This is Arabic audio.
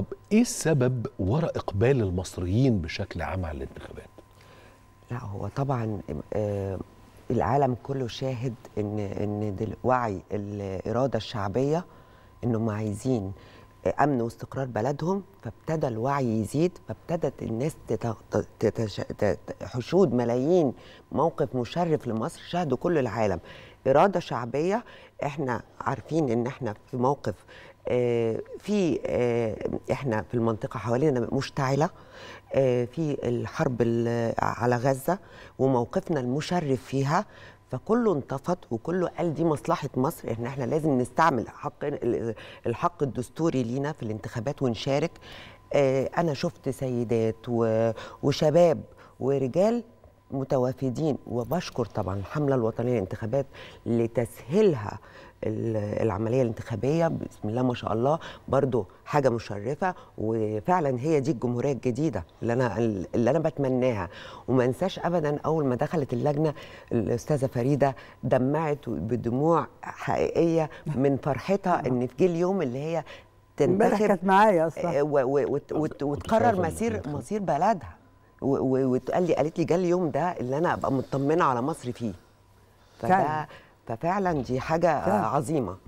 طب ايه السبب وراء اقبال المصريين بشكل عام على الانتخابات؟ لا هو طبعا آه العالم كله شاهد ان ان وعي الاراده الشعبيه انهم عايزين امن واستقرار بلدهم فابتدى الوعي يزيد فابتدت الناس حشود ملايين موقف مشرف لمصر شهده كل العالم اراده شعبيه احنا عارفين ان احنا في موقف آه، في آه، احنا في المنطقه حوالينا مشتعله آه، في الحرب على غزه وموقفنا المشرف فيها فكله انتفض وكله قال دي مصلحه مصر ان احنا لازم نستعمل حق الحق الدستوري لينا في الانتخابات ونشارك آه، انا شفت سيدات وشباب ورجال متوافدين وبشكر طبعا الحمله الوطنيه للانتخابات لتسهيلها العمليه الانتخابيه بسم الله ما شاء الله برضو حاجه مشرفه وفعلا هي دي الجمهوريه الجديده اللي انا اللي انا بتمناها وما انساش ابدا اول ما دخلت اللجنه الاستاذه فريده دمعت بدموع حقيقيه من فرحتها ان في جه اليوم اللي هي تنتخب كانت معايا اصلا آه، وتقرر مسير مصير بلدها وتقال لي قالت لي جه اليوم ده اللي انا ابقى مطمنه على مصر فيه فده ففعلا دي حاجه فعلا. عظيمه